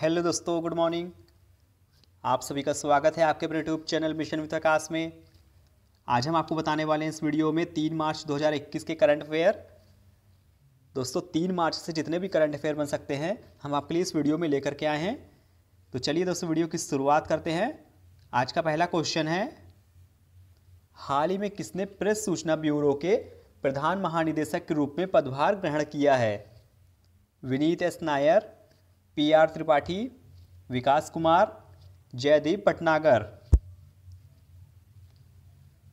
hello दोस्तों good morning आप सभी का स्वागत है आपके अपने YouTube channel mission with Akash में आज हम आपको बताने वाले हैं इस वीडियो में तीन मार्च 2021 के करंट अफेयर दोस्तों तीन मार्च से जितने भी करंट अफेयर बन सकते हैं हम आपके लिए इस वीडियो में लेकर के आए हैं तो चलिए दोस्तों वीडियो की शुरुआत करते हैं आज का पहला क्वेश्चन है हाल ही में किसने प्रेस सूचना ब्यूरो के प्रधान महानिदेशक के रूप में पदभार ग्रहण किया है Vineet S Nair P R Tripathi Vikas Kumar Jaideep Patnagar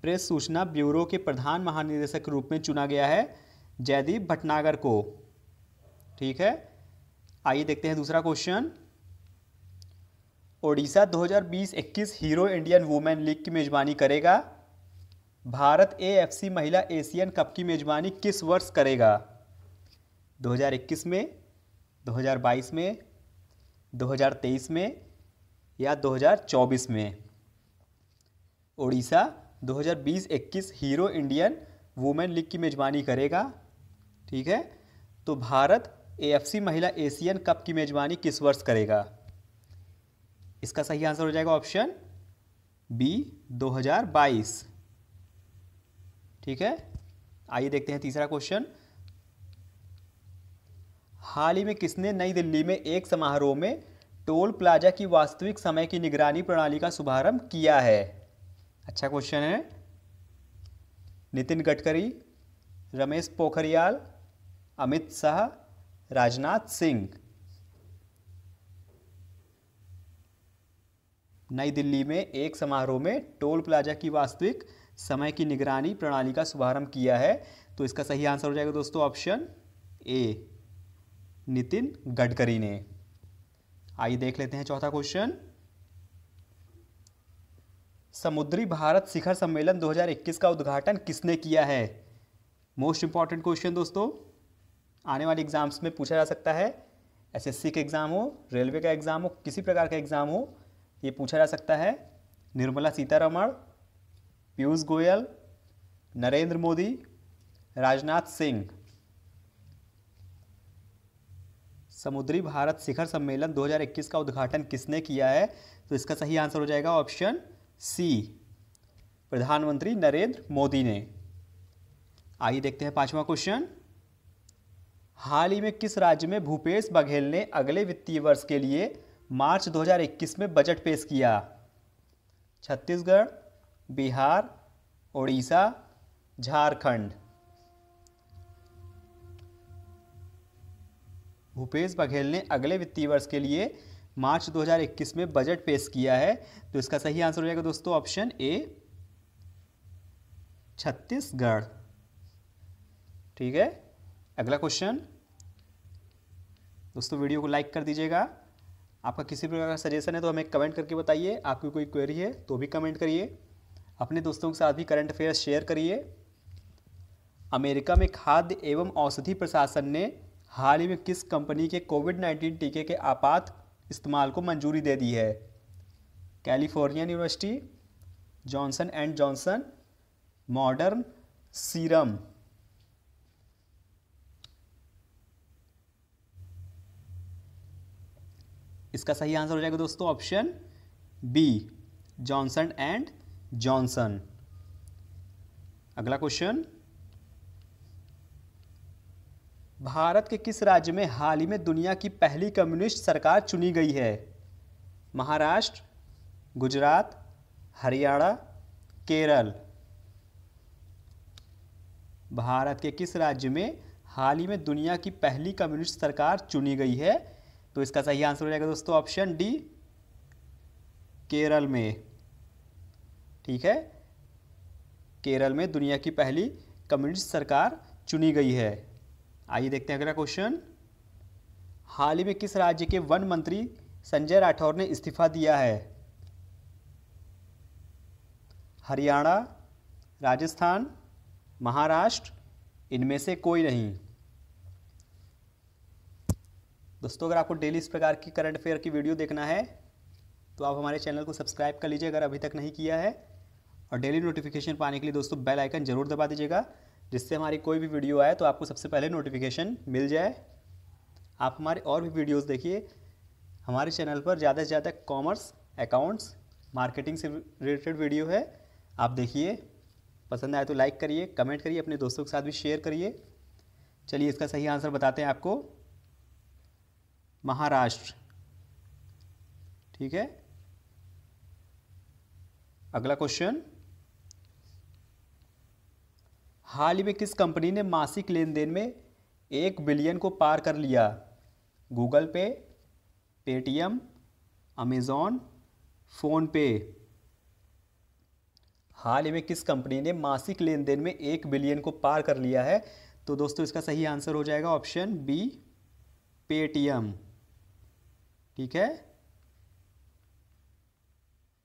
press सूचना ब्यूरो के प्रधान महानिदेशक के रूप में चुना गया है जयदीप भटनागर को ठीक है आइए देखते हैं दूसरा question Odisha 2020-21 Hero Indian women league की मेजबानी करेगा भारत एएफसी महिला एशियन कप की मेजबानी किस वर्ष करेगा 2021 में 2022 में 2023 में या 2024 में Odisha 2020-21 Hero Indian women league की मेज़बानी करेगा ठीक है तो भारत एएफसी महिला एशियन कप की मेज़बानी किस वर्ष करेगा इसका सही आंसर हो जाएगा ऑप्शन बी 2022 ठीक है आइए देखते हैं तीसरा क्वेश्चन हाल ही में किसने नई दिल्ली में एक समारोह में टोल प्लाजा की वास्तविक समय की निगरानी प्रणाली का शुभारंभ किया है अच्छा क्वेश्चन है नितिन गडकरी रमेश पोखरियाल अमित शाह राजनाथ सिंह नई दिल्ली में एक समारोह में टोल प्लाजा की वास्तविक समय की निगरानी प्रणाली का शुभारंभ किया है तो इसका सही आंसर हो जाएगा दोस्तों ऑप्शन ए नितिन गडकरी ने आइए देख लेते हैं चौथा क्वेश्चन समुद्री भारत शिखर सम्मेलन 2021 का उद्घाटन किसने किया है मोस्ट इंपॉर्टेंट क्वेश्चन दोस्तों आने वाले एग्जाम्स में पूछा जा सकता है एसएससी के एग्ज़ाम हो रेलवे का एग्ज़ाम हो किसी प्रकार का एग्ज़ाम हो ये पूछा जा सकता है निर्मला सीतारमण पीयूष गोयल नरेंद्र मोदी राजनाथ सिंह समुद्री भारत शिखर सम्मेलन 2021 का उद्घाटन किसने किया है तो इसका सही आंसर हो जाएगा ऑप्शन सी प्रधानमंत्री नरेंद्र मोदी ने आइए देखते हैं पांचवा क्वेश्चन हाल ही में किस राज्य में भूपेश बघेल ने अगले वित्तीय वर्ष के लिए मार्च 2021 में बजट पेश किया छत्तीसगढ़ बिहार उड़ीसा झारखंड भूपेश बघेल ने अगले वित्तीय वर्ष के लिए मार्च 2021 में बजट पेश किया है तो इसका सही आंसर हो जाएगा दोस्तों ऑप्शन ए छत्तीसगढ़ ठीक है अगला क्वेश्चन दोस्तों वीडियो को लाइक कर दीजिएगा आपका किसी प्रकार का सजेशन है तो हमें कमेंट करके बताइए आपकी कोई क्वेरी है तो भी कमेंट करिए अपने दोस्तों के साथ भी करंट अफेयर्स शेयर करिए अमेरिका में खाद्य एवं औषधि प्रशासन ने हाल ही में किस कंपनी के कोविड 19 टीके के आपात इस्तेमाल को मंजूरी दे दी है California university Johnson and Johnson Moderna serum इसका सही आंसर हो जाएगा दोस्तों option B Johnson and Johnson अगला क्वेश्चन भारत के किस राज्य में हाल ही में दुनिया की पहली कम्युनिस्ट सरकार चुनी गई है महाराष्ट्र गुजरात हरियाणा केरल भारत के किस राज्य में हाल ही में दुनिया की पहली कम्युनिस्ट सरकार चुनी गई है तो इसका सही आंसर हो जाएगा दोस्तों ऑप्शन डी केरल में ठीक है केरल में दुनिया की पहली कम्युनिस्ट सरकार चुनी गई है आइए देखते हैं अगला क्वेश्चन हाल ही में किस राज्य के वन मंत्री संजय राठौर ने इस्तीफा दिया है हरियाणा राजस्थान महाराष्ट्र इनमें से कोई नहीं दोस्तों अगर आपको डेली इस प्रकार की करंट अफेयर की वीडियो देखना है तो आप हमारे चैनल को सब्सक्राइब कर लीजिए अगर अभी तक नहीं किया है और डेली नोटिफिकेशन पाने के लिए दोस्तों बेल आइकन जरूर दबा दीजिएगा जिससे हमारी कोई भी वीडियो आए तो आपको सबसे पहले नोटिफिकेशन मिल जाए आप हमारे और भी वीडियोस देखिए हमारे चैनल पर ज़्यादा से ज़्यादा कॉमर्स अकाउंट्स मार्केटिंग से रिलेटेड वीडियो है आप देखिए पसंद आए तो लाइक करिए कमेंट करिए अपने दोस्तों के साथ भी शेयर करिए चलिए इसका सही आंसर बताते हैं आपको महाराष्ट्र ठीक है अगला क्वेश्चन हाल ही में किस कंपनी ने मासिक लेन देन में एक बिलियन को पार कर लिया गूगल पे पेटीएम अमेज़ॉन फ़ोन पे हाल ही में किस कंपनी ने मासिक लेन देन में एक बिलियन को पार कर लिया है तो दोस्तों इसका सही आंसर हो जाएगा ऑप्शन बी पेटीएम ठीक है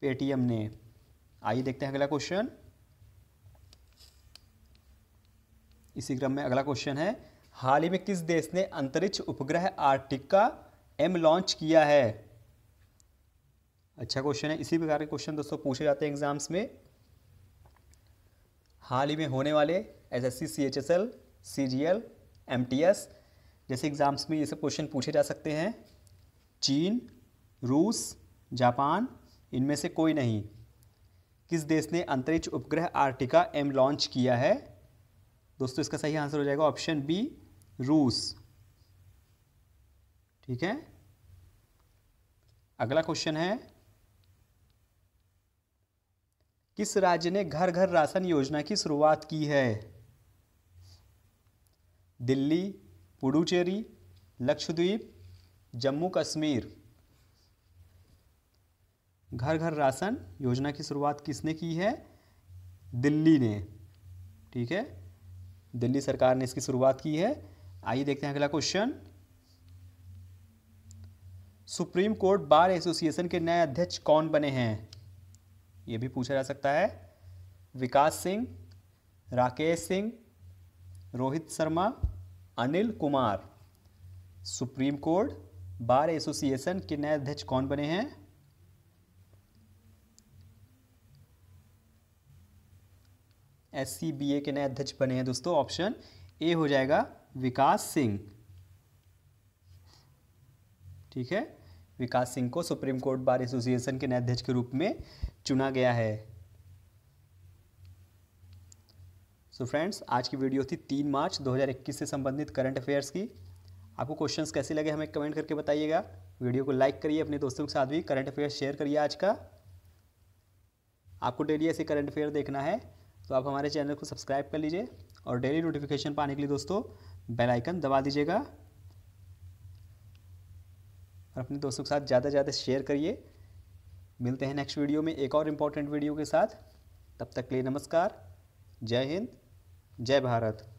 पेटीएम ने आइए देखते हैं अगला क्वेश्चन इसी क्रम में अगला क्वेश्चन है हाल ही में किस देश ने अंतरिक्ष उपग्रह आर्टिका एम लॉन्च किया है अच्छा क्वेश्चन है इसी प्रकार के क्वेश्चन दोस्तों पूछे जाते हैं एग्जाम्स में हाल ही में होने वाले S S C C H S L C G L M T S जैसे एग्जाम्स में ये सब क्वेश्चन पूछे जा सकते हैं चीन रूस जापान इनमें से कोई नहीं किस देश ने अंतरिक्ष उपग्रह आर्टिका एम लॉन्च किया है दोस्तों इसका सही आंसर हो जाएगा ऑप्शन बी रूस ठीक है अगला क्वेश्चन है किस राज्य ने घर घर राशन योजना की शुरुआत की है दिल्ली पुडुचेरी लक्षद्वीप जम्मू कश्मीर घर घर राशन योजना की शुरुआत किसने की है दिल्ली ने ठीक है दिल्ली सरकार ने इसकी शुरुआत की है आइए देखते हैं अगला question Supreme Court bar association के नए अध्यक्ष कौन बने हैं यह भी पूछा जा सकता है Vikas Singh Rakesh Singh Rohit Sharma Anil Kumar Supreme Court bar association के नए अध्यक्ष कौन बने हैं एस के नए अध्यक्ष बने हैं दोस्तों ऑप्शन ए हो जाएगा विकास सिंह ठीक है विकास सिंह को सुप्रीम कोर्ट बार एसोसिएशन के नए अध्यक्ष के रूप में चुना गया है सो so फ्रेंड्स आज की वीडियो थी तीन मार्च 2021 से संबंधित करंट अफेयर्स की आपको क्वेश्चंस कैसे लगे हमें कमेंट करके बताइएगा वीडियो को लाइक करिए अपने दोस्तों के साथ भी करंट अफेयर शेयर करिए आज का आपको डेली ऐसे करंट अफेयर देखना है तो आप हमारे चैनल को सब्सक्राइब कर लीजिए और डेली नोटिफिकेशन पाने के लिए दोस्तों बेल आइकन दबा दीजिएगा और अपने दोस्तों के साथ ज़्यादा से ज़्यादा शेयर करिए मिलते हैं नेक्स्ट वीडियो में एक और इम्पॉर्टेंट वीडियो के साथ तब तक के लिए नमस्कार जय हिंद जय भारत